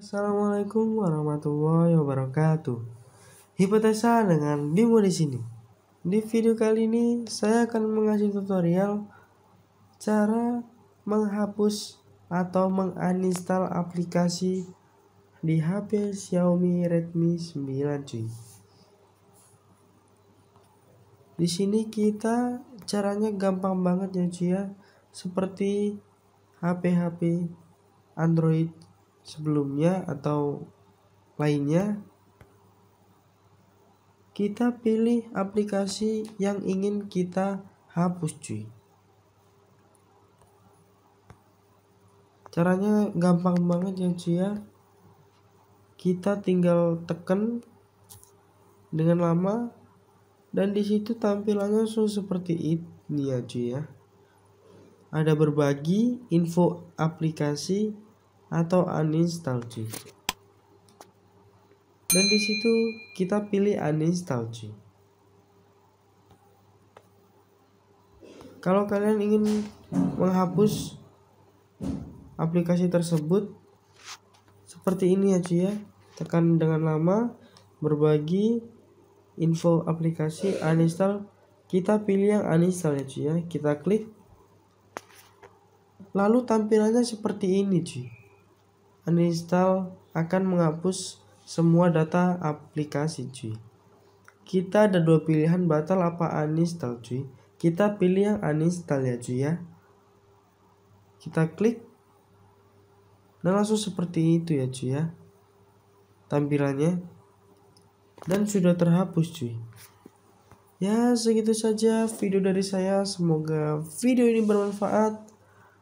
Assalamualaikum warahmatullahi wabarakatuh. Hipotesa dengan Bimo di sini. Di video kali ini saya akan mengasih tutorial cara menghapus atau menginstal aplikasi di HP Xiaomi Redmi 9 cuy. Di sini kita caranya gampang banget ya cuy ya, seperti HP-HP Android sebelumnya atau lainnya, kita pilih aplikasi yang ingin kita hapus cuy. Caranya gampang banget ya cuy ya. Kita tinggal tekan dengan lama dan disitu tampilannya langsung seperti ini ya cuy ya. Ada berbagi info aplikasi atau uninstall cuy dan di situ kita pilih uninstall cuy kalau kalian ingin menghapus aplikasi tersebut seperti ini aja ya tekan dengan lama berbagi info aplikasi uninstall kita pilih yang uninstall ya cuy ya kita klik lalu tampilannya seperti ini cuy uninstall akan menghapus semua data aplikasi cuy. Kita ada dua pilihan batal apa uninstall cuy. Kita pilih yang uninstall ya cuy ya. Kita klik. Dan langsung seperti itu ya cuy ya. Tampilannya. Dan sudah terhapus cuy. Ya segitu saja video dari saya. Semoga video ini bermanfaat.